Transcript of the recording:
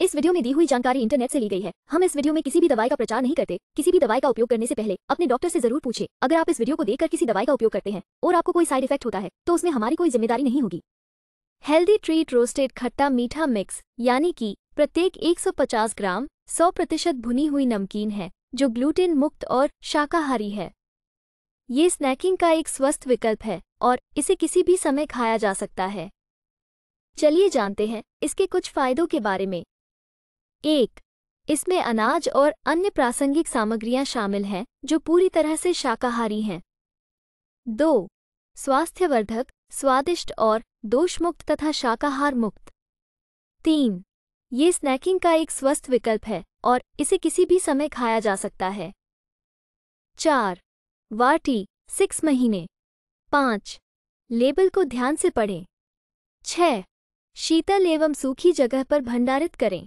इस वीडियो में दी हुई जानकारी इंटरनेट से ली गई है हम इस वीडियो में किसी भी दवाई का प्रचार नहीं करते किसी भी दवाई का उपयोग करने से पहले अपने डॉक्टर से जरूर पूछे अगर आप इस वीडियो को देखकर किसी दवाई का उपयोग करते हैं और आपको कोई साइड इफेक्ट होता है तो उसमें हमारी कोई जिम्मेदारी नहीं होगी हेल्दी ट्रीट रोस्टेड खट्टा मीठा मिक्स यानी कि प्रत्येक 150 ग्राम 100 प्रतिशत भुनी हुई नमकीन है जो ग्लूटेन मुक्त और शाकाहारी है ये स्नैकिंग का एक स्वस्थ विकल्प है और इसे किसी भी समय खाया जा सकता है चलिए जानते हैं इसके कुछ फायदों के बारे में एक इसमें अनाज और अन्य प्रासंगिक सामग्रियां शामिल हैं जो पूरी तरह से शाकाहारी हैं दो स्वास्थ्यवर्धक स्वादिष्ट और दोषमुक्त तथा शाकाहार मुक्त तीन ये स्नैकिंग का एक स्वस्थ विकल्प है और इसे किसी भी समय खाया जा सकता है चार वाटी सिक्स महीने पाँच लेबल को ध्यान से पढ़ें छः शीतल एवं सूखी जगह पर भंडारित करें